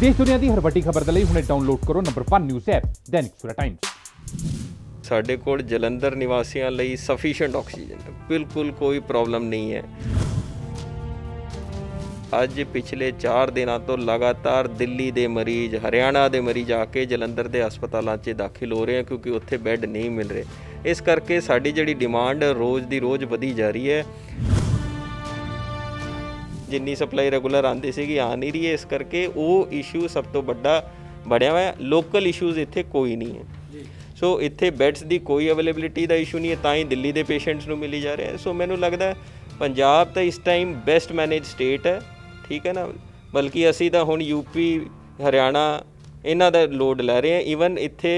ਦੇਸ਼ ਦੁਨੀਆ ਦੀ ਹਰ ਵੱਡੀ ਖਬਰ ਦੇ ਲਈ ਹੁਣੇ ਡਾਊਨਲੋਡ ਕਰੋ ਨੰਬਰ 1 ਨਿਊਜ਼ ਐਪ ਦੈਨਿਕ ਸੂਰਾ ਟਾਈਮਸ ਸਾਡੇ ਕੋਲ ਜਲੰਧਰ ਨਿਵਾਸੀਆਂ ਲਈ ਸਫੀਸ਼ੀਐਂਟ ਆਕਸੀਜਨ ਬਿਲਕੁਲ ਕੋਈ ਪ੍ਰੋਬਲਮ ਨਹੀਂ ਹੈ ਅੱਜ ਪਿਛਲੇ 4 ਦਿਨਾਂ ਤੋਂ ਲਗਾਤਾਰ ਦਿੱਲੀ ਦੇ ਮਰੀਜ਼ ਹਰਿਆਣਾ ਦੇ ਮਰੀਜ਼ ਆ ਕੇ ਜਲੰਧਰ ਦੇ ਹਸਪਤਾਲਾਂ 'ਚ ਦਾਖਲ ਹੋ ਰਹੇ ਆ ਕਿਉਂਕਿ ਉੱਥੇ ਬੈੱਡ ਨਹੀਂ ਮਿਲ ਰਹੇ ਇਸ ਕਰਕੇ ਸਾਡੀ ਜਿਹੜੀ ਡਿਮਾਂਡ ਰੋਜ਼ ਦੀ ਰੋਜ਼ ਵਧੀ ਜਾ ਰਹੀ ਹੈ ਜਿੰਨੀ ਸਪਲਾਈ ਰੈਗੂਲਰ ਆਂਦੀ ਸੀਗੀ ਆ ਨਹੀਂ ਰਹੀ ਇਸ ਕਰਕੇ ਉਹ ਇਸ਼ੂ ਸਭ ਤੋਂ ਵੱਡਾ ਬੜਿਆ ਹੋਇਆ ਲੋਕਲ ਇਸ਼ੂਜ਼ ਇੱਥੇ ਕੋਈ ਨਹੀਂ ਹੈ ਸੋ ਇੱਥੇ ਬੈਡਸ ਦੀ ਕੋਈ ਅਵੇਲੇਬਿਲਟੀ ਦਾ ਇਸ਼ੂ ਨਹੀਂ ਹੈ ਤਾਂ ਹੀ ਦਿੱਲੀ ਦੇ ਪੇਸ਼ੈਂਟਸ ਨੂੰ ਮਿਲੀ ਜਾ ਰਿਹਾ ਸੋ ਮੈਨੂੰ ਲੱਗਦਾ ਪੰਜਾਬ ਤਾਂ ਇਸ ਟਾਈਮ ਬੈਸਟ ਮੈਨੇਜ ਸਟੇਟ ਹੈ ਠੀਕ ਹੈ ਨਾ ਬਲਕਿ ਅਸੀਂ ਤਾਂ ਹੁਣ ਯੂਪੀ ਹਰਿਆਣਾ ਇਹਨਾਂ ਦਾ ਲੋਡ ਲੈ ਰਹੇ ਹਾਂ ਈਵਨ ਇੱਥੇ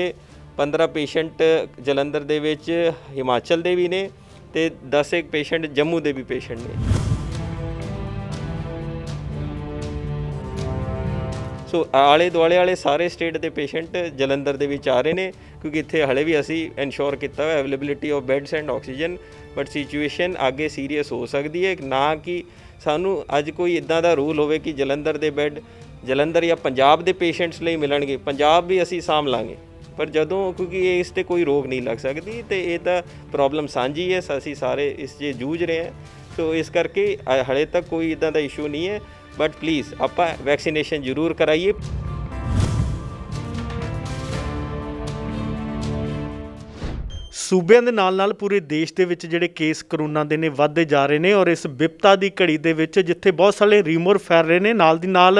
15 ਪੇਸ਼ੈਂਟ ਜਲੰਧਰ ਦੇ ਵਿੱਚ ਹਿਮਾਚਲ ਦੇ ਵੀ ਨੇ ਤੇ 10 ਇੱਕ ਪੇਸ਼ੈਂਟ ਜੰਮੂ ਦੇ ਵੀ ਪੇਸ਼ੈਂਟ ਨੇ ਸੋ ਆਲੇ ਦੁਆਲੇ ਵਾਲੇ ਸਾਰੇ ਸਟੇਟ ਦੇ ਪੇਸ਼ੈਂਟ ਜਲੰਧਰ ਦੇ ਵਿੱਚ ਆ ਰਹੇ ਨੇ ਕਿਉਂਕਿ ਇੱਥੇ ਹਲੇ ਵੀ ਅਸੀਂ ਇਨਸ਼ੋਰ ਕੀਤਾ ਹੋਇਆ availability of beds and oxygen but situation ਅੱਗੇ ਸੀਰੀਅਸ ਹੋ ਸਕਦੀ ਹੈ ਨਾ ਕਿ ਸਾਨੂੰ ਅੱਜ ਕੋਈ ਇਦਾਂ ਦਾ ਰੂਲ ਹੋਵੇ ਕਿ ਜਲੰਧਰ ਦੇ ਬੈੱਡ ਜਲੰਧਰ ਜਾਂ ਪੰਜਾਬ ਦੇ ਪੇਸ਼ੈਂਟਸ ਲਈ ਮਿਲਣਗੇ ਪੰਜਾਬ ਵੀ ਅਸੀਂ ਸਾਂਭ ਲਾਂਗੇ ਪਰ ਜਦੋਂ ਕਿਉਂਕਿ ਇਸ ਤੇ ਕੋਈ ਰੋਗ ਨਹੀਂ ਲੱਗ ਸਕਦੀ ਤੇ ਇਹ ਤਾਂ ਪ੍ਰੋਬਲਮ ਸਾਂਝੀ ਹੈ ਅਸੀਂ ਸਾਰੇ ਇਸ ਜੇ ਜੂਝ ਰਹੇ ਹਾਂ ਸੋ ਇਸ ਕਰਕੇ ਹਲੇ ਤੱਕ ਕੋਈ ਇਦਾਂ ਦਾ ਇਸ਼ੂ ਨਹੀਂ ਹੈ ਬਟ ਪਲੀਜ਼ ਆਪਾਂ ਵੈਕਸੀਨੇਸ਼ਨ ਜ਼ਰੂਰ ਕਰਾਈਏ ਸੂਬਿਆਂ ਦੇ ਨਾਲ-ਨਾਲ ਪੂਰੇ ਦੇਸ਼ ਦੇ ਵਿੱਚ ਜਿਹੜੇ ਕੇਸ ਕਰੋਨਾ ਦੇ ਨੇ ਵੱਧਦੇ ਜਾ ਰਹੇ ਨੇ ਔਰ ਇਸ ਵਿਪਤਾ ਦੀ ਘੜੀ ਦੇ ਵਿੱਚ ਜਿੱਥੇ ਬਹੁਤ ਸਾਰੇ ਰੀਮਰ ਫੈਲ ਰਹੇ ਨੇ ਨਾਲ ਦੀ ਨਾਲ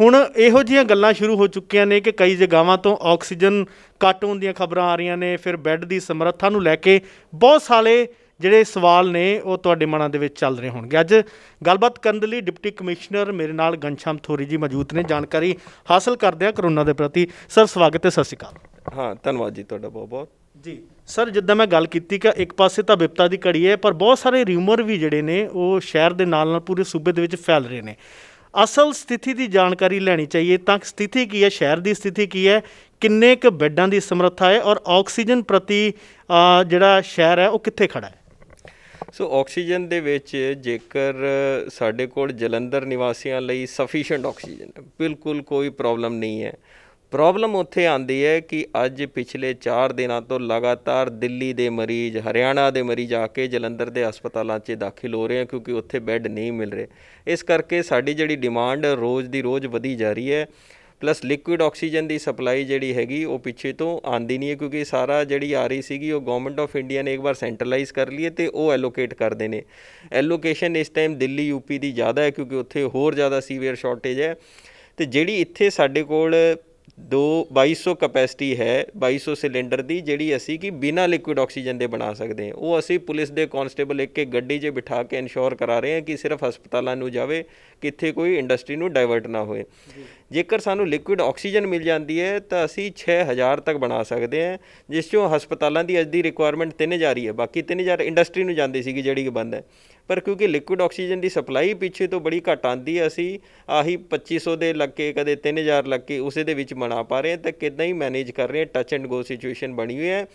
ਹੁਣ ਇਹੋ ਜਿਹੀਆਂ ਗੱਲਾਂ ਸ਼ੁਰੂ ਹੋ ਚੁੱਕੀਆਂ ਨੇ ਕਿ ਕਈ ਜਗਾਵਾਂ ਤੋਂ ਆਕਸੀਜਨ ਕੱਟ ਹੋਣ ਦੀਆਂ ਖਬਰਾਂ ਆ ਰਹੀਆਂ ਨੇ ਫਿਰ ਬੈੱਡ ਦੀ ਸਮਰੱਥਾ ਨੂੰ ਲੈ ਕੇ ਬਹੁਤ ਸਾਰੇ ਜਿਹੜੇ ਸਵਾਲ ਨੇ ਉਹ ਤੁਹਾਡੇ ਮਨਾਂ ਦੇ ਵਿੱਚ ਚੱਲ ਰਹੇ ਹੋਣਗੇ ਅੱਜ ਗੱਲਬਾਤ ਕਰਨ ਦੇ ਲਈ ਡਿਪਟੀ ਕਮਿਸ਼ਨਰ ਮੇਰੇ ਨਾਲ ਗਨਸ਼ਾਮ ਥੋਰੀ ਜੀ ਮੌਜੂਦ ਨੇ ਜਾਣਕਾਰੀ ਹਾਸਲ ਕਰਦੇ ਆ ਕਰੋਨਾ ਦੇ ਪ੍ਰਤੀ ਸਰ ਸਵਾਗਤ ਹੈ ਸਤਿ ਸ਼੍ਰੀ ਅਕਾਲ ਹਾਂ ਧੰਨਵਾਦ ਜੀ ਤੁਹਾਡਾ ਬਹੁਤ ਬਹੁਤ ਜੀ ਸਰ ਜਿੱਦਾਂ ਮੈਂ ਗੱਲ ਕੀਤੀ ਕਿ ਇੱਕ ਪਾਸੇ ਤਾਂ ਵਿਪਤਾ ਦੀ ਘੜੀ ਹੈ ਪਰ ਬਹੁਤ ਸਾਰੇ ਰਿਊਮਰ ਵੀ ਜਿਹੜੇ ਨੇ ਉਹ ਸ਼ਹਿਰ ਦੇ ਨਾਲ ਨਾਲ ਪੂਰੇ ਸੂਬੇ ਦੇ ਵਿੱਚ ਫੈਲ ਰਹੇ ਨੇ ਅਸਲ ਸਥਿਤੀ ਦੀ ਜਾਣਕਾਰੀ ਲੈਣੀ ਚਾਹੀਏ ਤਾਂ ਸਥਿਤੀ ਕੀ ਹੈ ਸ਼ਹਿਰ ਦੀ ਸਥਿਤੀ ਕੀ ਹੈ ਕਿੰਨੇ ਕੁ ਬੈੱਡਾਂ ਦੀ ਸਮਰੱਥਾ ਹੈ ਔਰ ਆਕਸੀਜਨ ਪ੍ਰਤੀ ਜਿਹੜਾ ਸ਼ਹਿਰ ਹੈ ਉਹ ਕਿੱਥੇ ਖੜਾ ਹੈ ਸੋ ਆਕਸੀਜਨ ਦੇ ਵਿੱਚ ਜੇਕਰ ਸਾਡੇ ਕੋਲ ਜਲੰਧਰ ਨਿਵਾਸੀਆਂ ਲਈ ਸਫੀਸ਼ੀਐਂਟ ਆਕਸੀਜਨ ਹੈ ਬਿਲਕੁਲ ਕੋਈ ਪ੍ਰੋਬਲਮ ਨਹੀਂ ਹੈ ਪ੍ਰੋਬਲਮ ਉੱਥੇ ਆਂਦੀ ਹੈ ਕਿ ਅੱਜ ਪਿਛਲੇ 4 ਦਿਨਾਂ ਤੋਂ ਲਗਾਤਾਰ ਦਿੱਲੀ ਦੇ ਮਰੀਜ਼ ਹਰਿਆਣਾ ਦੇ ਮਰੀਜ਼ ਆ ਕੇ ਜਲੰਧਰ ਦੇ ਹਸਪਤਾਲਾਂ 'ਚ ਦਾਖਲ ਹੋ ਰਹੇ ਆ ਕਿਉਂਕਿ ਉੱਥੇ ਬੈੱਡ ਨਹੀਂ ਮਿਲ ਰਹੇ ਇਸ ਕਰਕੇ ਸਾਡੀ ਜਿਹੜੀ ਡਿਮਾਂਡ ਰੋਜ਼ ਦੀ ਰੋਜ਼ ਵਧੀ ਜਾ ਰਹੀ ਹੈ ਪਲੱਸ ਲਿਕੁਇਡ ਆਕਸੀਜਨ ਦੀ ਸਪਲਾਈ ਜਿਹੜੀ ਹੈਗੀ ਉਹ ਪਿੱਛੇ ਤੋਂ ਆਂਦੀ ਨਹੀਂ ਹੈ ਕਿਉਂਕਿ ਸਾਰਾ ਜਿਹੜੀ ਆ ਰਹੀ ਸੀਗੀ ਉਹ ਗਵਰਨਮੈਂਟ ਆਫ ਇੰਡੀਆ ਨੇ ਇੱਕ ਵਾਰ ਸੈਂਟਰਲਾਈਜ਼ ਕਰ ਲਈ ਤੇ ਉਹ ਐਲੋਕੇਟ ਕਰਦੇ ਨੇ ਐਲੋਕੇਸ਼ਨ ਇਸ ਟਾਈਮ ਦਿੱਲੀ ਯੂਪੀ ਦੀ ਜ਼ਿਆਦਾ ਹੈ ਕਿਉਂਕਿ ਉੱਥੇ ਹੋਰ ਜ਼ਿਆਦਾ ਸੀਵੀਅਰ ਸ਼ਾਰਟੇਜ ਹੈ ਤੇ ਜਿਹੜੀ ਇੱਥੇ ਸਾਡੇ ਕੋਲ 2 2200 ਕਪੈਸਿਟੀ ਹੈ 2200 ਸਿਲੰਡਰ ਦੀ ਜਿਹੜੀ ਅਸੀਂ ਕਿ ਬਿਨਾ ਲਿਕੁਇਡ ਆਕਸੀਜਨ ਦੇ ਬਣਾ ਸਕਦੇ ਹਾਂ ਉਹ ਅਸੀਂ ਪੁਲਿਸ ਦੇ ਕਨਸਟੇਬਲ ਇੱਕ ਇੱਕ ਗੱਡੀ 'ਚ ਬਿਠਾ ਕੇ ਇਨਸ਼ੋਰ ਕਰਾ ਰਹੇ ਹਾਂ ਕਿ ਸਿਰਫ ਹਸਪਤਾਲਾਂ ਨੂੰ ਜਾਵੇ ਕਿੱਥੇ ਕੋਈ ਇੰਡਸਟਰੀ ਨੂੰ ਡਾਇਵਰਟ ਨਾ ਹੋਏ ਜੇਕਰ ਸਾਨੂੰ ਲਿਕੁਇਡ ਆਕਸੀਜਨ ਮਿਲ ਜਾਂਦੀ ਹੈ ਤਾਂ ਅਸੀਂ 6000 ਤੱਕ ਬਣਾ ਸਕਦੇ ਹਾਂ ਜਿਸ ਚੋਂ ਹਸਪਤਾਲਾਂ ਦੀ ਅੱਜ ਦੀ ਰਿਕੁਆਇਰਮੈਂਟ 3000 ਹੀ ਹੈ ਬਾਕੀ 3000 ਇੰਡਸਟਰੀ ਨੂੰ ਜਾਂਦੀ ਸੀਗੀ ਜਿਹੜੀ ਕਿ ਬੰਦ ਹੈ ਪਰ ਕਿਉਂਕਿ ਲਿਕੁਇਡ ਆਕਸੀਜਨ ਦੀ ਸਪਲਾਈ ਪਿੱਛੇ ਤੋਂ ਬੜੀ ਘਟ ਆਂਦੀ ਹੈ ਅਸੀਂ ਆਹੀ 2500 ਦੇ ਲੱਗ ਕੇ ਕਦੇ 3000 ਲੱਗ ਕੇ ਉਸੇ ਦੇ ਵਿੱਚ ਬਣਾ ਪਾ ਰਹੇ ਹਾਂ ਤਾਂ ਕਿਦਾਂ ਹੀ ਮੈਨੇਜ ਕਰ ਰਹੇ ਹਾਂ ਟੱਚ ਐਂਡ ਗੋ ਸਿਚੁਏਸ਼ਨ ਬਣੀ ਹੋਈ ਹੈ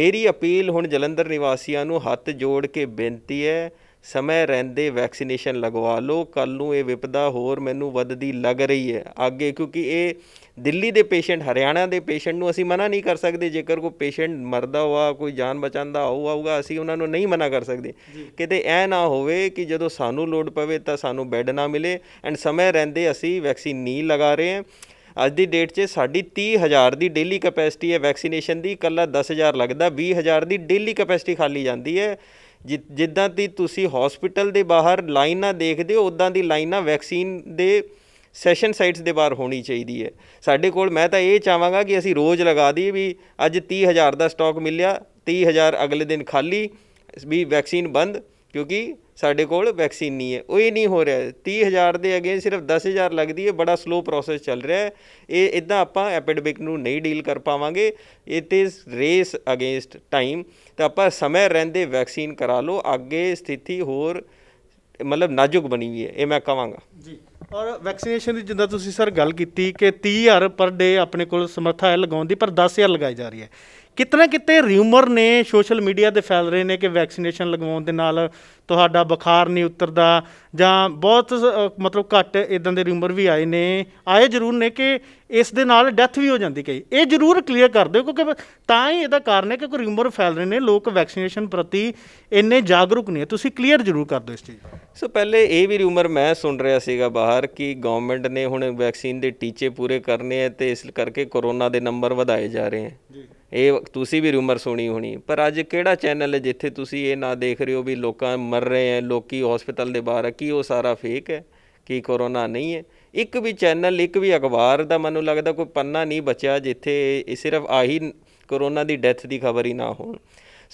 ਮੇਰੀ ਅਪੀਲ ਹੁਣ ਜਲੰਧਰ ਨਿਵਾਸੀਆਂ ਨੂੰ ਹੱਥ ਜੋੜ ਕੇ ਬੇਨਤੀ ਹੈ ਸਮੇਂ ਰਹਿੰਦੇ ਵੈਕਸੀਨੇਸ਼ਨ ਲਗਵਾ ਲਓ ਕੱਲ ਨੂੰ ਇਹ ਵਿਪਦਾ ਹੋਰ ਮੈਨੂੰ ਵੱਧਦੀ ਲੱਗ ਰਹੀ ਹੈ ਅੱਗੇ ਕਿਉਂਕਿ ਇਹ ਦਿੱਲੀ ਦੇ ਪੇਸ਼ੈਂਟ ਹਰਿਆਣਾ ਦੇ ਪੇਸ਼ੈਂਟ ਨੂੰ ਅਸੀਂ ਮਨਾ ਨਹੀਂ ਕਰ ਸਕਦੇ ਜੇਕਰ ਕੋਈ ਪੇਸ਼ੈਂਟ ਮਰਦਾ ਹੋਆ ਕੋਈ ਜਾਨ ਬਚਾਉਂਦਾ ਆਊ ਆਊਗਾ ਅਸੀਂ ਉਹਨਾਂ ਨੂੰ ਨਹੀਂ ਮਨਾ ਕਰ ਸਕਦੇ ਕਿਤੇ ਐ ਨਾ ਹੋਵੇ ਕਿ ਜਦੋਂ ਸਾਨੂੰ ਲੋੜ ਪਵੇ ਤਾਂ ਸਾਨੂੰ ਬੈੱਡ ਨਾ ਮਿਲੇ ਐਂਡ ਸਮੇਂ ਰਹਿੰਦੇ ਅਸੀਂ ਵੈਕਸੀਨ ਨਹੀਂ ਲਗਾ ਰਹੇ ਹਾਂ ਅੱਜ ਦੀ ਡੇਟ 'ਚ ਸਾਡੀ 30000 ਦੀ ਡੇਲੀ ਕੈਪੈਸਿਟੀ ਹੈ ਵੈਕਸੀਨੇਸ਼ਨ ਦੀ ਕੱਲਾ 10000 ਲੱਗਦਾ 20000 ਦੀ ਡੇਲੀ ਕੈਪੈਸਿਟੀ ਖਾਲੀ ਜਾਂਦੀ ਹੈ ਜਿੱਦਾਂ ਦੀ ਤੁਸੀਂ ਹਸਪੀਟਲ ਦੇ ਬਾਹਰ ਲਾਈਨਾਂ ਦੇਖਦੇ ਹੋ ਉਦਾਂ ਦੀ ਲਾਈਨਾਂ ਵੈਕਸੀਨ ਦੇ ਸੈਸ਼ਨ ਸਾਈਟਸ ਦੇ ਬਾਹਰ ਹੋਣੀ ਚਾਹੀਦੀ ਹੈ ਸਾਡੇ ਕੋਲ ਮੈਂ ਤਾਂ ਇਹ ਚਾਹਾਂਗਾ ਕਿ ਅਸੀਂ ਰੋਜ਼ ਲਗਾ ਦਈਏ ਵੀ ਅੱਜ 30000 ਦਾ ਸਟਾਕ ਮਿਲਿਆ 30000 ਅਗਲੇ ਦਿਨ ਖਾਲੀ ਵੀ ਵੈਕਸੀਨ ਬੰਦ ਕਿਉਂਕਿ ਸਾਡੇ ਕੋਲ ਵੈਕਸੀਨ ਨਹੀਂ ਹੈ ਉਹ ਇਹ ਨਹੀਂ ਹੋ ਰਿਹਾ 30000 ਦੇ ਅਗੇ ਸਿਰਫ 10000 ਲੱਗਦੀ ਹੈ ਬੜਾ ਸਲੋ ਪ੍ਰੋਸੈਸ ਚੱਲ ਰਿਹਾ ਹੈ ਇਹ ਇਦਾਂ ਆਪਾਂ ਐਪੀਡੈਮਿਕ ਨੂੰ ਨਹੀਂ ਡੀਲ ਕਰ ਪਾਵਾਂਗੇ it is race against time ਤਾਂ ਆਪਾਂ ਸਮੇਂ ਰਹਿੰਦੇ ਵੈਕਸੀਨ ਕਰਾ ਲਓ ਅੱਗੇ ਸਥਿਤੀ ਹੋਰ ਮਤਲਬ ਨਾਜ਼ੁਕ ਬਣੀ ਹੋਈ ਹੈ ਇਹ ਮੈਂ ਕਹਾਂਗਾ ਜੀ ਔਰ ਵੈਕਸੀਨੇਸ਼ਨ ਦੀ ਜਿੰਦਾ ਤੁਸੀਂ ਸਰ ਗੱਲ ਕੀਤੀ ਕਿ 30000 ਪਰ ਡੇ ਆਪਣੇ ਕੋਲ ਸਮਰੱਥਾ ਹੈ ਲਗਾਉਣ ਦੀ ਪਰ 10000 ਲਗਾਈ ਜਾ ਰਹੀ ਹੈ ਕਿਤਨਾ ਕਿਤੇ ਰਿਊਮਰ ਨੇ ਸੋਸ਼ਲ ਮੀਡੀਆ ਤੇ ਫੈਲ ਰਹੇ ਨੇ ਕਿ ਵੈਕਸੀਨੇਸ਼ਨ ਲਗਵਾਉਣ ਦੇ ਨਾਲ ਤੁਹਾਡਾ ਬੁਖਾਰ ਨਹੀਂ ਉਤਰਦਾ ਜਾਂ ਬਹੁਤ ਮਤਲਬ ਘੱਟ ਇਦਾਂ ਦੇ ਰਿਊਮਰ ਵੀ ਆਏ ਨੇ ਆਏ ਜ਼ਰੂਰ ਨੇ ਕਿ ਇਸ ਦੇ ਨਾਲ ਡੈਥ ਵੀ ਹੋ ਜਾਂਦੀ ਕਈ ਇਹ ਜ਼ਰੂਰ ਕਲੀਅਰ ਕਰ ਦਿਓ ਕਿਉਂਕਿ ਤਾਂ ਹੀ ਇਹਦਾ ਕਾਰਨ ਹੈ ਕਿ ਕੋਈ ਰਿਊਮਰ ਫੈਲ ਰਹੇ ਨੇ ਲੋਕ ਵੈਕਸੀਨੇਸ਼ਨ ਪ੍ਰਤੀ ਇੰਨੇ ਜਾਗਰੂਕ ਨਹੀਂ ਹੈ ਤੁਸੀਂ ਕਲੀਅਰ ਜ਼ਰੂਰ ਕਰ ਦਿਓ ਇਸ ਚੀਜ਼ ਸੋ ਪਹਿਲੇ ਇਹ ਵੀ ਰਿਊਮਰ ਮੈਂ ਸੁਣ ਰਿਹਾ ਸੀਗਾ ਬਾਹਰ ਕਿ ਗਵਰਨਮੈਂਟ ਨੇ ਹੁਣ ਵੈਕਸੀਨ ਦੇ ਟੀਚੇ ਪੂਰੇ ਕਰਨੇ ਆ ਤੇ ਇਸ ਕਰਕੇ ਕੋਰੋਨਾ ਦੇ ਨੰਬਰ ਵਧਾਏ ਜਾ ਰਹੇ ਆ ਜੀ ਇਹ ਤੁਸੀਂ ਵੀ ਰੂਮਰ ਸੁਣੀ ਹੋਣੀ ਪਰ ਅੱਜ ਕਿਹੜਾ ਚੈਨਲ ਹੈ ਜਿੱਥੇ ਤੁਸੀਂ ਇਹ ਨਾ ਦੇਖ ਰਹੇ ਹੋ ਵੀ ਲੋਕਾਂ ਮਰ ਰਹੇ ਆ ਲੋਕੀ ਹਸਪੀਟਲ ਦੇ ਬਾਹਰ ਕੀ ਉਹ ਸਾਰਾ ਫੇਕ ਹੈ ਕੀ ਕੋਰੋਨਾ ਨਹੀਂ ਹੈ ਇੱਕ ਵੀ ਚੈਨਲ ਇੱਕ ਵੀ ਅਖਬਾਰ ਦਾ ਮੈਨੂੰ ਲੱਗਦਾ ਕੋਈ ਪੰਨਾ ਨਹੀਂ ਬਚਿਆ ਜਿੱਥੇ ਇਹ ਸਿਰਫ ਆਹੀ ਕੋਰੋਨਾ ਦੀ ਡੈਥ ਦੀ ਖਬਰ ਹੀ ਨਾ ਹੋਣ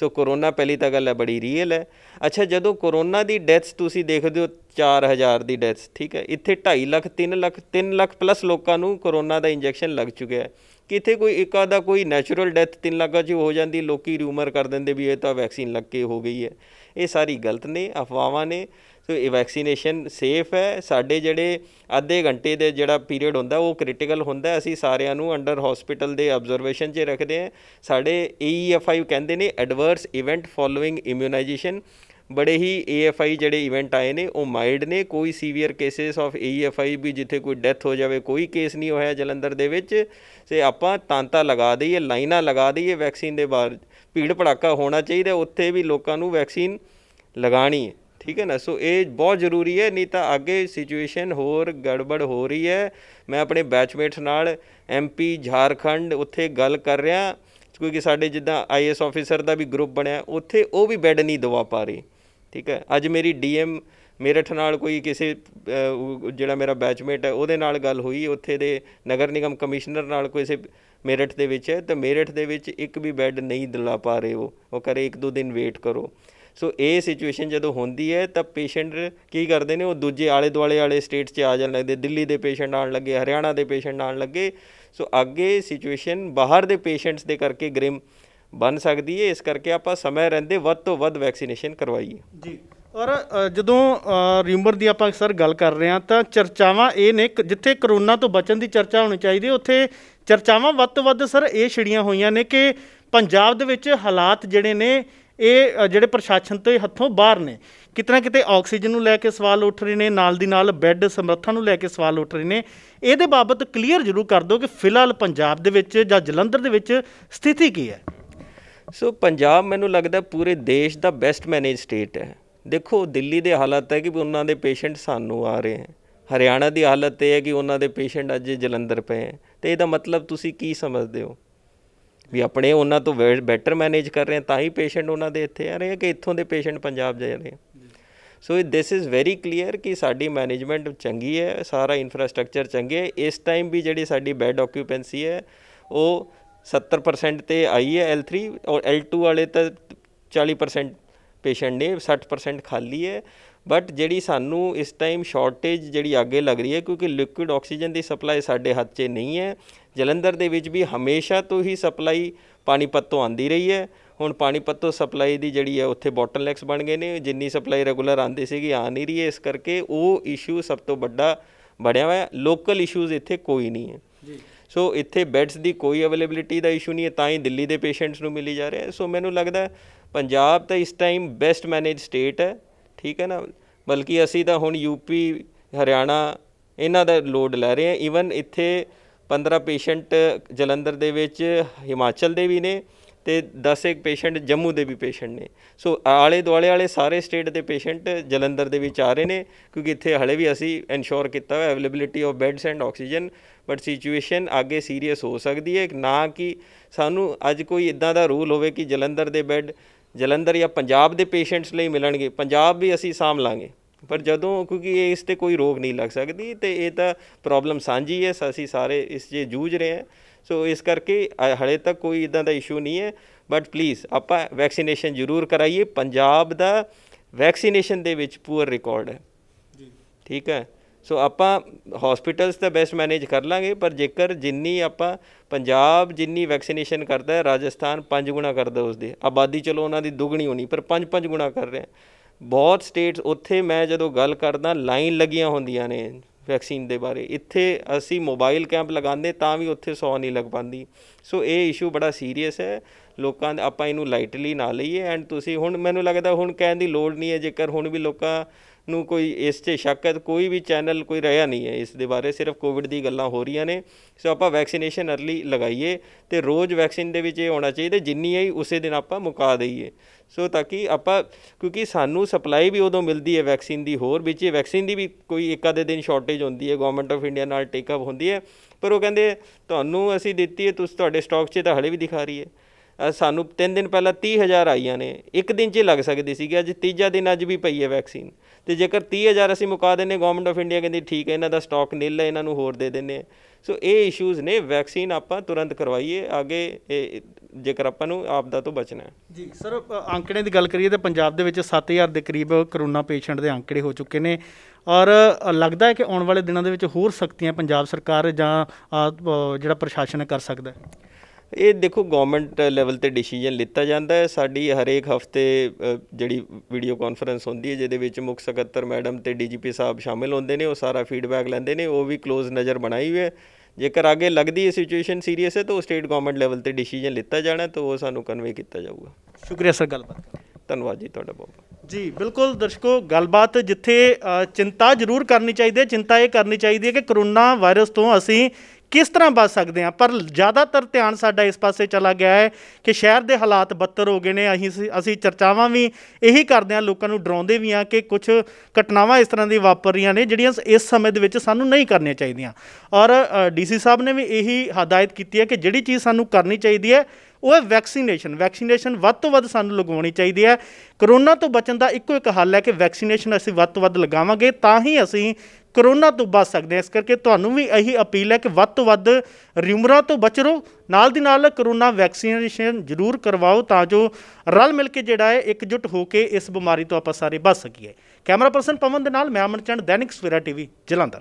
ਸੋ ਕੋਰੋਨਾ ਪਹਿਲੀ ਤਾਂ ਗੱਲ ਹੈ ਬੜੀ ਰੀਅਲ ਹੈ ਅੱਛਾ ਜਦੋਂ ਕੋਰੋਨਾ ਦੀ ਡੈਥਸ ਤੁਸੀਂ ਦੇਖਦੇ ਹੋ 4000 ਦੀ ਡੈਥਸ ਠੀਕ ਹੈ ਇੱਥੇ 2.5 ਲੱਖ 3 ਲੱਖ 3 ਲੱਖ ਪਲੱਸ ਲੋਕਾਂ ਨੂੰ ਕੋਰੋਨਾ ਦਾ ਇੰਜੈਕਸ਼ਨ ਲੱਗ ਚੁੱਕਿਆ ਹੈ ਕਿਤੇ ਕੋਈ ਇੱਕਾ ਦਾ ਕੋਈ ਨੈਚੁਰਲ ਡੈਥ ਤਿੰਨ ਲੱਗਾ 'ਚ ਹੋ ਜਾਂਦੀ ਲੋਕੀ ਰੂਮਰ ਕਰ ਦਿੰਦੇ ਵੀ ਇਹ ਤਾਂ ਵੈਕਸੀਨ ਲੱਗ ਕੇ ਹੋ ਗਈ ਹੈ ਇਹ ਸਾਰੀ ਗਲਤ ਨੇ ਅਫਵਾਹਾਂ ਨੇ ਸੋ ਇਹ ਵੈਕਸੀਨੇਸ਼ਨ ਸੇਫ ਹੈ ਸਾਡੇ ਜਿਹੜੇ ਅੱਧੇ ਘੰਟੇ ਦੇ ਜਿਹੜਾ ਪੀਰੀਅਡ ਹੁੰਦਾ ਉਹ ਕ੍ਰਿਟੀਕਲ ਹੁੰਦਾ ਅਸੀਂ ਸਾਰਿਆਂ ਨੂੰ ਅੰਡਰ ਹਸਪੀਟਲ ਦੇ ਆਬਜ਼ਰਵੇਸ਼ਨ 'ਚ ਰੱਖਦੇ ਆ ਸਾਡੇ ਏਈਐਫਆਈ e ਕਹਿੰਦੇ ਨੇ ਐਡਵਰਸ ਇਵੈਂਟ ਫਾਲੋਇੰਗ ਇਮਿਊਨਾਈਜੇਸ਼ਨ ਬੜੇ ਹੀ ਏਐਫਆਈ ਜਿਹੜੇ ਇਵੈਂਟ ਆਏ ਨੇ ਉਹ ਮਾਈਲਡ ਨੇ ਕੋਈ ਸੀਵੀਅਰ ਕੇਸਸ ਆਫ ਏਐਫਆਈ ਵੀ ਜਿੱਥੇ ਕੋਈ ਡੈਥ ਹੋ ਜਾਵੇ ਕੋਈ ਕੇਸ ਨਹੀਂ ਹੋਇਆ ਜਲੰਧਰ ਦੇ ਵਿੱਚ ਤੇ ਆਪਾਂ ਤਾਂਤਾ ਲਗਾ ਦਈਏ ਲਾਈਨਾਂ ਲਗਾ ਦਈਏ ਵੈਕਸੀਨ ਦੇ ਬਾਅਦ ਭੀੜ ਭੜਾਕਾ ਹੋਣਾ ਚਾਹੀਦਾ ਉੱਥੇ ਵੀ ਲੋਕਾਂ ਨੂੰ ਵੈਕਸੀਨ ਲਗਾਣੀ ਹੈ ਠੀਕ ਹੈ ਨਾ ਸੋ ਇਹ ਬਹੁਤ ਜ਼ਰੂਰੀ ਹੈ ਨਹੀਂ ਤਾਂ ਅੱਗੇ ਸਿਚੁਏਸ਼ਨ ਹੋਰ ਗੜਬੜ ਹੋ ਰਹੀ ਹੈ ਮੈਂ ਆਪਣੇ ਬੈਚਮੇਟਸ ਨਾਲ ਐਮਪੀ ਝਾਰਖੰਡ ਉੱਥੇ ਗੱਲ ਕਰ ਰਿਹਾ ਕਿਉਂਕਿ ਸਾਡੇ ਜਿੱਦਾਂ ਆਈਐਸ ਆਫੀਸਰ ਦਾ ਵੀ ਗਰੁੱਪ ਬਣਿਆ ਉੱਥੇ ਉਹ ਵੀ ਬੈੱਡ ਨਹੀਂ ਦਵਾ ਪਾ ਰਹੇ ਠੀਕ ਹੈ ਅੱਜ ਮੇਰੀ ਡੀਐਮ ਮੇਰਠ ਨਾਲ ਕੋਈ ਕਿਸੇ ਜਿਹੜਾ ਮੇਰਾ ਬੈਚਮੇਟ ਹੈ ਉਹਦੇ ਨਾਲ ਗੱਲ ਹੋਈ ਉੱਥੇ ਦੇ ਨਗਰ ਨਿਗਮ ਕਮਿਸ਼ਨਰ ਨਾਲ ਸੇ ਮੇਰਠ ਦੇ ਵਿੱਚ ਹੈ ਤਾਂ ਮੇਰਠ ਦੇ ਵਿੱਚ ਇੱਕ ਵੀ ਬੈੱਡ ਨਹੀਂ ਦਿਲਾ ਪਾ ਰਹੇ ਉਹ ਉਹ ਕਰੇ ਇੱਕ ਦੋ ਦਿਨ ਵੇਟ ਕਰੋ ਸੋ ਇਹ ਸਿਚੁਏਸ਼ਨ ਜਦੋਂ ਹੁੰਦੀ ਹੈ ਤਾਂ ਪੇਸ਼ੈਂਟ ਕੀ ਕਰਦੇ ਨੇ ਉਹ ਦੂਜੇ ਆਲੇ ਦੁਆਲੇ ਵਾਲੇ ਸਟੇਟ 'ਚ ਆ ਜਾਣ ਲੱਗਦੇ ਦਿੱਲੀ ਦੇ ਪੇਸ਼ੈਂਟ ਆਣ ਲੱਗੇ ਹਰਿਆਣਾ ਦੇ ਪੇਸ਼ੈਂਟ ਆਣ ਲੱਗੇ ਸੋ ਅੱਗੇ ਸਿਚੁਏਸ਼ਨ ਬਾਹਰ ਦੇ ਪੇਸ਼ੈਂਟਸ ਦੇ ਕਰਕੇ ਗ੍ਰਿਮ ਬਣ ਸਕਦੀ ਹੈ ਇਸ ਕਰਕੇ ਆਪਾਂ ਸਮੇਂ ਰਹਿੰਦੇ ਵੱਧ ਤੋਂ ਵੱਧ ਵੈਕਸੀਨੇਸ਼ਨ ਕਰਵਾਈਏ ਜੀ ਔਰ ਜਦੋਂ ਰਿਊਮਰ ਦੀ ਆਪਾਂ ਸਰ ਗੱਲ ਕਰ ਰਹੇ ਹਾਂ ਤਾਂ ਚਰਚਾਵਾਂ ਇਹ ਨੇ ਜਿੱਥੇ ਕਰੋਨਾ ਤੋਂ ਬਚਣ ਦੀ ਚਰਚਾ ਹੋਣੀ ਚਾਹੀਦੀ ਉੱਥੇ ਚਰਚਾਵਾਂ ਵੱਧ ਤੋਂ ਵੱਧ ਸਰ ਇਹ ਛੜੀਆਂ ਹੋਈਆਂ ਨੇ ਕਿ ਪੰਜਾਬ ਦੇ ਵਿੱਚ ਹਾਲਾਤ ਜਿਹੜੇ ਨੇ ਇਹ ਜਿਹੜੇ ਪ੍ਰਸ਼ਾਸਨ ਤੋਂ ਹੱਥੋਂ ਬਾਹਰ ਨੇ ਕਿਤਨਾ ਕਿਤੇ ਆਕਸੀਜਨ ਨੂੰ ਲੈ ਕੇ ਸਵਾਲ ਉੱਠ ਰਹੇ ਨੇ ਨਾਲ ਦੀ ਨਾਲ ਬੈੱਡ ਸਮਰੱਥਾ ਨੂੰ ਲੈ ਕੇ ਸਵਾਲ ਉੱਠ ਰਹੇ ਨੇ ਇਹਦੇ ਬਾਬਤ ਕਲੀਅਰ ਜ਼ਰੂਰ ਕਰ ਦਿਓ ਕਿ ਫਿਲਹਾਲ ਪੰਜਾਬ ਦੇ ਵਿੱਚ ਜਾਂ ਜਲੰਧਰ ਦੇ ਵਿੱਚ ਸਥਿਤੀ ਕੀ ਹੈ ਸੋ ਪੰਜਾਬ ਮੈਨੂੰ ਲੱਗਦਾ ਪੂਰੇ ਦੇਸ਼ ਦਾ ਬੈਸਟ ਮੈਨੇਜ ਸਟੇਟ ਹੈ ਦੇਖੋ ਦਿੱਲੀ ਦੇ ਹਾਲਾਤ ਹੈ ਕਿ ਉਹਨਾਂ ਦੇ ਪੇਸ਼ੈਂਟ ਸਾਨੂੰ ਆ ਰਹੇ ਹਨ ਹਰਿਆਣਾ ਦੀ ਹਾਲਤ ਇਹ ਹੈ ਕਿ ਉਹਨਾਂ ਦੇ ਪੇਸ਼ੈਂਟ ਅੱਜ ਜਲੰਧਰ ਪਏ ਹਨ ਤੇ ਇਹਦਾ ਮਤਲਬ ਤੁਸੀਂ ਕੀ ਸਮਝਦੇ ਹੋ ਵੀ ਆਪਣੇ ਉਹਨਾਂ ਤੋਂ ਬੈਟਰ ਮੈਨੇਜ ਕਰ ਰਹੇ ਤਾਂ ਹੀ ਪੇਸ਼ੈਂਟ ਉਹਨਾਂ ਦੇ ਇੱਥੇ ਆ ਰਹੇ ਹੈ ਕਿ ਇੱਥੋਂ ਦੇ ਪੇਸ਼ੈਂਟ ਪੰਜਾਬ ਜਾ ਰਹੇ so this is very clear ਕਿ ਸਾਡੀ ਮੈਨੇਜਮੈਂਟ ਚੰਗੀ ਹੈ ਸਾਰਾ ਇਨਫਰਾਸਟ੍ਰਕਚਰ ਚੰਗੇ ਇਸ ਟਾਈਮ ਵੀ ਜਿਹੜੀ ਸਾਡੀ ਬੈਡ ਆਕਿਊਪੈਂਸੀ ਹੈ ਉਹ 70% ਤੇ ਆਈ ਹੈ L3 ਔਰ L2 ਵਾਲੇ ਤਾਂ 40% ਪੇਸ਼ੈਂਟ ਨੇ 60% ਖਾਲੀ ਹੈ ਬਟ ਜਿਹੜੀ ਸਾਨੂੰ ਇਸ ਟਾਈਮ ਸ਼ਾਰਟੇਜ ਜਿਹੜੀ ਅੱਗੇ ਲੱਗ ਰਹੀ ਹੈ ਕਿਉਂਕਿ ਲਿਕੁਇਡ ਆਕਸੀਜਨ ਦੀ ਸਪਲਾਈ ਸਾਡੇ ਹੱਥ 'ਚ ਨਹੀਂ ਹੈ ਜਲੰਧਰ ਦੇ ਵਿੱਚ ਵੀ ਹਮੇਸ਼ਾ ਤੋਂ ਹੀ ਸਪਲਾਈ ਪਾਣੀਪਤ ਤੋਂ ਆਂਦੀ ਰਹੀ ਹੈ ਹੁਣ ਪਾਣੀਪਤ ਤੋਂ ਸਪਲਾਈ ਦੀ ਜਿਹੜੀ ਹੈ ਉੱਥੇ ਬੋਟਲਨੈਕਸ ਬਣ ਗਏ ਨੇ ਜਿੰਨੀ ਸਪਲਾਈ ਰੈਗੂਲਰ ਆਂਦੀ ਸੀਗੀ ਆ ਨਹੀਂ ਰਹੀ ਹੈ ਇਸ ਕਰਕੇ ਉਹ ਇਸ਼ੂ ਸਭ ਤੋਂ ਵੱਡਾ ਬੜਿਆ ਹੋਇਆ ਲੋਕਲ ਇਸ਼ੂਜ਼ ਇੱਥੇ ਕੋਈ ਨਹੀਂ ਹੈ ਜੀ ਸੋ ਇੱਥੇ ਬੈਡਸ ਦੀ ਕੋਈ ਅਵੇਲੇਬਿਲਿਟੀ ਦਾ ਇਸ਼ੂ ਨਹੀਂ ਹੈ ਤਾਂ ਹੀ ਦਿੱਲੀ ਦੇ ਪੇਸ਼ੈਂਟਸ ਨੂੰ ਮਿਲੀ ਜਾ ਰਿਹਾ ਸੋ ਮੈਨੂੰ ਲੱਗਦਾ ਪੰਜਾਬ ਤਾਂ ਇਸ ਟਾਈਮ ਬੈਸਟ ਮੈਨੇਜ ਸਟੇਟ ਹੈ ਠੀਕ ਹੈ ਨਾ ਬਲਕਿ ਅਸੀਂ ਤਾਂ ਹੁਣ ਯੂਪੀ ਹਰਿਆਣਾ ਇਹਨਾਂ ਦਾ ਲੋਡ ਲੈ ਰਹੇ ਹਾਂ ਈਵਨ ਇੱਥੇ 15 ਪੇਸ਼ੈਂਟ ਜਲੰਧਰ ਦੇ ਵਿੱਚ ਹਿਮਾਚਲ ਦੇ ਵੀ ਨੇ ਤੇ 10 ਇੱਕ ਪੇਸ਼ੈਂਟ ਜੰਮੂ ਦੇ ਵੀ ਪੇਸ਼ੈਂਟ ਨੇ ਸੋ ਆਲੇ ਦੁਆਲੇ ਵਾਲੇ ਸਾਰੇ ਸਟੇਟ ਦੇ ਪੇਸ਼ੈਂਟ ਜਲੰਧਰ ਦੇ ਵਿੱਚ ਆ ਰਹੇ ਨੇ ਕਿਉਂਕਿ ਇੱਥੇ ਹਲੇ ਵੀ ਅਸੀਂ ਇਨਸ਼ੋਰ ਕੀਤਾ ਹੋਇਆ availability of beds and oxygen but situation ਅੱਗੇ ਸੀਰੀਅਸ ਹੋ ਸਕਦੀ ਹੈ ਨਾ ਕਿ ਸਾਨੂੰ ਅੱਜ ਕੋਈ ਇਦਾਂ ਦਾ ਰੂਲ ਹੋਵੇ ਕਿ ਜਲੰਧਰ ਦੇ ਬੈੱਡ ਜਲੰਧਰ ਜਾਂ ਪੰਜਾਬ ਦੇ ਪੇਸ਼ੈਂਟਸ ਲਈ ਮਿਲਣਗੇ ਪੰਜਾਬ ਵੀ ਅਸੀਂ ਸਾਂਭ ਲਾਂਗੇ ਪਰ ਜਦੋਂ ਕਿਉਂਕਿ ਇਸ ਤੇ ਕੋਈ ਰੋਗ ਨਹੀਂ ਲੱਗ ਸਕਦੀ ਤੇ ਇਹ ਤਾਂ ਪ੍ਰੋਬਲਮ ਸਾਂਝੀ ਹੈ ਅਸੀਂ ਸਾਰੇ ਇਸ ਜੇ ਜੂਝ ਰਹੇ ਹਾਂ ਸੋ ਇਸ ਕਰਕੇ ਹਲੇ ਤੱਕ ਕੋਈ ਇਦਾਂ ਦਾ ਇਸ਼ੂ ਨਹੀਂ ਹੈ ਬਟ ਪਲੀਜ਼ ਆਪਾਂ ਵੈਕਸੀਨੇਸ਼ਨ ਜ਼ਰੂਰ ਕਰਾਈਏ ਪੰਜਾਬ ਦਾ ਵੈਕਸੀਨੇਸ਼ਨ ਦੇ ਵਿੱਚ ਪੂਰ ਰਿਕਾਰਡ ਹੈ ਜੀ ਠੀਕ ਹੈ ਸੋ ਆਪਾਂ ਹਸਪੀਟਲਸ ਤਾਂ ਬੈਸਟ ਮੈਨੇਜ ਕਰ ਲਾਂਗੇ ਪਰ ਜੇਕਰ ਜਿੰਨੀ ਆਪਾਂ ਪੰਜਾਬ ਜਿੰਨੀ ਵੈਕਸੀਨੇਸ਼ਨ ਕਰਦਾ ਹੈ ਰਾਜਸਥਾਨ 5 ਗੁਣਾ ਕਰਦਾ ਉਸ ਦੀ ਆਬਾਦੀ ਚਲੋ ਉਹਨਾਂ ਦੀ ਦੁੱਗਣੀ ਹੋਣੀ ਪਰ 5-5 ਗੁਣਾ ਕਰ ਰਿਹਾ ਬਹੁਤ ਸਟੇਟਸ ਉੱਥੇ ਮੈਂ ਜਦੋਂ ਗੱਲ ਕਰਦਾ ਲਾਈਨ ਲੱਗੀਆਂ ਹੁੰਦੀਆਂ ਨੇ ਵੈਕਸੀਨ ਦੇ ਬਾਰੇ ਇੱਥੇ ਅਸੀਂ ਮੋਬਾਈਲ ਕੈਂਪ ਲਗਾਉਂਦੇ ਤਾਂ ਵੀ ਉੱਥੇ 100 ਨਹੀਂ ਲੱਗ ਪਾਂਦੀ ਸੋ ਇਹ ਇਸ਼ੂ ਬੜਾ ਸੀਰੀਅਸ ਹੈ ਲੋਕਾਂ ਦੇ ਆਪਾਂ ਇਹਨੂੰ ਲਾਈਟਲੀ ਨਾ ਲਈਏ ਐਂਡ ਤੁਸੀਂ ਹੁਣ ਮੈਨੂੰ ਲੱਗਦਾ ਹੁਣ ਕਹਿਣ ਦੀ ਲੋੜ ਨਹੀਂ ਹੈ ਜੇਕਰ ਹੁਣ ਵੀ ਲੋਕਾਂ ਨੂੰ ਕੋਈ ਇਸ 'ਤੇ ਸ਼ੱਕ ਹੈ ਕੋਈ ਵੀ ਚੈਨਲ ਕੋਈ ਰਹਾ ਨਹੀਂ ਹੈ ਇਸ ਦੇ ਬਾਰੇ ਸਿਰਫ ਕੋਵਿਡ ਦੀ ਗੱਲਾਂ ਹੋ ਰਹੀਆਂ ਨੇ ਸੋ ਆਪਾਂ ਵੈਕਸੀਨੇਸ਼ਨ अर्ਲੀ ਲਗਾਈਏ ਤੇ ਰੋਜ਼ ਵੈਕਸੀਨ ਦੇ ਵਿੱਚ ਇਹ ਹੋਣਾ ਚਾਹੀਦਾ ਜਿੰਨੀ ਆਈ ਉਸੇ ਦਿਨ ਆਪਾਂ ਮੁਕਾ ਦਈਏ ਸੋ ਤਾਂ ਕਿ ਆਪਾਂ ਕਿਉਂਕਿ ਸਾਨੂੰ ਸਪਲਾਈ ਵੀ ਉਦੋਂ ਮਿਲਦੀ ਹੈ ਵੈਕਸੀਨ ਦੀ ਹੋਰ ਵਿੱਚ ਇਹ ਵੈਕਸੀਨ ਦੀ ਵੀ ਕੋਈ ਇੱਕ ਆਦੇ ਦਿਨ ਸ਼ਾਰਟੇਜ ਹੁੰਦੀ ਹੈ ਗਵਰਨਮੈਂਟ ਆਫ ਇੰਡੀਆ ਨਾਲ ਟੇਕ ਅਪ ਹੁੰਦੀ ਹੈ ਪਰ ਉਹ ਕਹਿੰਦੇ ਤੁਹਾਨੂੰ ਅਸੀਂ ਦਿੱਤੀ ਹੈ ਤੁਸੀਂ ਤੁਹਾਡੇ ਸਟਾਕ 'ਚ ਤਾਂ ਹਲੇ ਵੀ ਦਿਖਾ ਰਹੀ ਹੈ ਸਾਨੂੰ 3 ਦਿਨ ਪਹਿਲਾਂ 30000 ਆਈਆਂ ਨੇ ਇੱਕ ਦਿਨ 'ਚ ਲੱਗ ਸਕਦੀ ਸੀਗੀ ਅੱਜ ਤੀਜਾ ਦਿਨ ਅੱਜ ਵੀ ਪਈ ਹੈ ਵੈਕਸੀਨ ਤੇ ਜੇਕਰ 30000 ਅਸੀਂ ਮੁਕਾ ਦਿੰਨੇ ਗਵਰਨਮੈਂਟ ਆਫ ਇੰਡੀਆ ਕਹਿੰਦੀ ਠੀਕ ਹੈ ਇਹਨਾਂ ਦਾ ਸਟਾਕ ਨਿਲ ਹੈ ਇਹਨਾਂ ਨੂੰ ਹੋਰ ਦੇ ਦਿੰਨੇ ਸੋ ਇਹ ਇਸ਼ੂਜ਼ ਨੇ ਵੈਕਸੀਨ ਆਪਾਂ ਤੁਰੰਤ ਕਰਵਾਈਏ ਅੱਗੇ ਜੇਕਰ ਆਪਾਂ ਨੂੰ ਆਪਦਾ ਤੋਂ ਬਚਣਾ ਹੈ ਜੀ ਸਰ ਅੰਕੜੇ ਦੀ ਗੱਲ ਕਰੀਏ ਤਾਂ ਪੰਜਾਬ ਦੇ ਵਿੱਚ 7000 ਦੇ ਕਰੀਬ ਕਰੋਨਾ ਪੇਸ਼ੈਂਟ ਦੇ ਅੰਕੜੇ ਹੋ ਚੁੱਕੇ ਨੇ ਔਰ ਲੱਗਦਾ ਹੈ ਕਿ ਆਉਣ ਵਾਲੇ ਦਿਨਾਂ ਦੇ ਵਿੱਚ ਹੋਰ ਸਖਤੀਆਂ ਪੰਜਾਬ ਸਰਕਾਰ ਜਾਂ ਜਿਹੜਾ ਪ੍ਰਸ਼ਾਸਨ ਕਰ ਸਕਦਾ ਹੈ ਇਹ ਦੇਖੋ ਗਵਰਨਮੈਂਟ ਲੈਵਲ ਤੇ ਡਿਸੀਜਨ ਲਿੱਤਾ ਜਾਂਦਾ ਹੈ ਸਾਡੀ ਹਰੇਕ ਹਫਤੇ ਜਿਹੜੀ ਵੀਡੀਓ ਕਾਨਫਰੰਸ ਹੁੰਦੀ ਹੈ ਜਿਹਦੇ ਵਿੱਚ ਮੁੱਖ ਸਕੱਤਰ ਮੈਡਮ ਤੇ ਡੀਜੀਪੀ ਸਾਹਿਬ ਸ਼ਾਮਿਲ ਹੁੰਦੇ ਨੇ ਉਹ ਸਾਰਾ ਫੀਡਬੈਕ ਲੈਂਦੇ ਨੇ ਉਹ ਵੀ ਕਲੋਜ਼ ਨਜ਼ਰ ਬਣਾਈ ਹੋਈ ਹੈ ਜੇਕਰ ਅੱਗੇ ਲੱਗਦੀ ਹੈ ਸਿਚੁਏਸ਼ਨ ਸੀਰੀਅਸ ਹੈ ਤਾਂ ਉਹ ਸਟੇਟ ਗਵਰਨਮੈਂਟ ਲੈਵਲ ਤੇ ਡਿਸੀਜਨ ਲਿੱਤਾ ਜਾਣਾ ਤਾਂ ਉਹ ਸਾਨੂੰ ਕਨਵੇ ਕੀਤਾ ਜਾਊਗਾ ਸ਼ੁਕਰੀਆ ਸਰ ਗੱਲਬਾਤ ਧੰਨਵਾਦ ਜੀ ਤੁਹਾਡਾ ਬਹੁਤ ਜੀ ਬਿਲਕੁਲ ਦਰਸ਼ਕੋ ਗੱਲਬਾਤ ਜਿੱਥੇ ਚਿੰਤਾ ਜ਼ਰੂਰ ਕਰਨੀ ਚਾਹੀਦੀ ਹੈ ਚਿੰਤਾ ਇਹ ਕਰਨੀ ਚਾਹੀਦੀ ਹੈ ਕਿ ਕਰੋਨਾ ਵਾਇਰਸ ਤੋਂ ਅਸੀਂ ਕਿਸ ਤਰ੍ਹਾਂ ਬਚ ਸਕਦੇ ਆ ਪਰ ਜ਼ਿਆਦਾਤਰ ਧਿਆਨ ਸਾਡਾ ਇਸ ਪਾਸੇ ਚਲਾ ਗਿਆ ਹੈ ਕਿ ਸ਼ਹਿਰ ਦੇ ਹਾਲਾਤ ਬੱਤਰ ਹੋ ਗਏ ਨੇ ਅਸੀਂ ਅਸੀਂ ਚਰਚਾਵਾਂ ਵੀ ਇਹੀ ਕਰਦੇ ਆ ਲੋਕਾਂ ਨੂੰ ਡਰਾਉਂਦੇ ਵੀ ਆ ਕਿ ਕੁਝ ਘਟਨਾਵਾਂ ਇਸ ਤਰ੍ਹਾਂ ਦੀ ਵਾਪਰ ਰਹੀਆਂ ਨੇ ਜਿਹੜੀਆਂ ਇਸ ਸਮੇਂ ਦੇ ਵਿੱਚ ਸਾਨੂੰ ਨਹੀਂ ਕਰਨੀਆਂ ਚਾਹੀਦੀਆਂ ਔਰ ਡੀਸੀ ਸਾਹਿਬ ਨੇ ਵੀ ਇਹੀ ਹਦਾਇਤ ਕੀਤੀ ਹੈ ਕਿ ਜਿਹੜੀ ਚੀਜ਼ ਸਾਨੂੰ ਕਰਨੀ ਚਾਹੀਦੀ ਹੈ ਉਹ ਹੈ ਵੈਕਸੀਨੇਸ਼ਨ ਵੈਕਸੀਨੇਸ਼ਨ ਵੱਧ ਤੋਂ ਵੱਧ ਸਾਨੂੰ ਲਗਾਉਣੀ ਚਾਹੀਦੀ ਹੈ ਕਰੋਨਾ ਤੋਂ ਬਚਣ ਦਾ ਇੱਕੋ ਇੱਕ ਹੱਲ ਹੈ ਕਿ ਵੈਕਸੀਨੇਸ਼ਨ ਅਸੀਂ ਵੱਧ ਤੋਂ ਵੱਧ ਲਗਾਵਾਂਗੇ ਤਾਂ ਹੀ ਅਸੀਂ ਕਰੋਨਾ ਤੋਂ ਬਚ ਸਕਦੇ ਹਾਂ ਇਸ ਕਰਕੇ ਤੁਹਾਨੂੰ ਵੀ ਇਹੀ ਅਪੀਲ ਹੈ ਕਿ ਵੱਧ ਤੋਂ ਵੱਧ ਰਿਊਮਰਾ ਤੋਂ ਬਚਰੋ ਨਾਲ ਦੀ ਨਾਲ ਕਰੋਨਾ ਵੈਕਸੀਨੇਸ਼ਨ ਜ਼ਰੂਰ ਕਰਵਾਓ ਤਾਂ ਜੋ ਰਲ ਮਿਲ ਕੇ ਜਿਹੜਾ ਹੈ ਇਕਜੁੱਟ ਹੋ ਕੇ ਇਸ ਬਿਮਾਰੀ ਤੋਂ ਆਪਾਂ ਸਾਰੇ ਬਚ ਸਕੀਏ ਕੈਮਰਾ ਪਰਸਨ ਪਵਨ ਦੇ ਨਾਲ ਮੈਂ Aman Chand Dainik Savera TV Jalandhar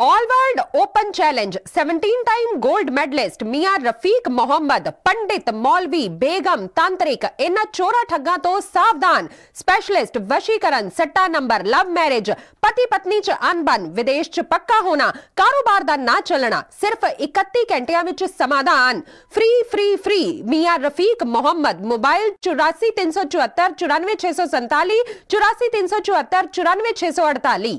all world open challenge 17 time gold medalist Mian Rafiq Mohammad पंडित मौलवी बेगम तांत्रिक इन चोरा ठगा तो सावधान स्पेशलिस्ट वशीकरण सट्टा नंबर लव मैरिज पति पत्नी च अनबन विदेश च पक्का होना कारोबार दा ना चलना सिर्फ 31 घंटिया विच समाधान free free free Mian Rafiq Mohammad mobile 84 374 94 647 84 374 94 648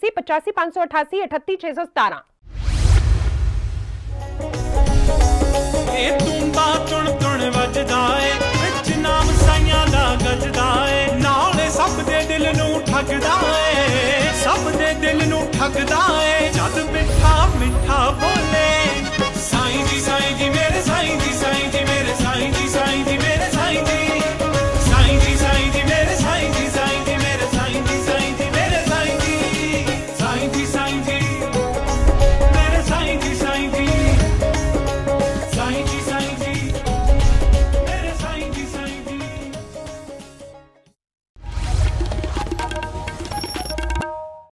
80 85 588 38 617 ਇਹ ਤੁੰਬਾ ਚੁਣ ਚੁਣ ਵੱਜਦਾ ਏ ਵਿੱਚ ਨਾਮ ਸਾਈਆਂ ਦਾ ਗੱਜਦਾ ਏ ਨਾਲੇ ਸਭ ਦੇ ਦਿਲ ਨੂੰ ਠੱਗਦਾ ਏ ਸਭ ਦੇ ਦਿਲ ਨੂੰ ਠੱਗਦਾ ਏ ਜਦ ਮਿੱਠਾ ਮਿੱਠਾ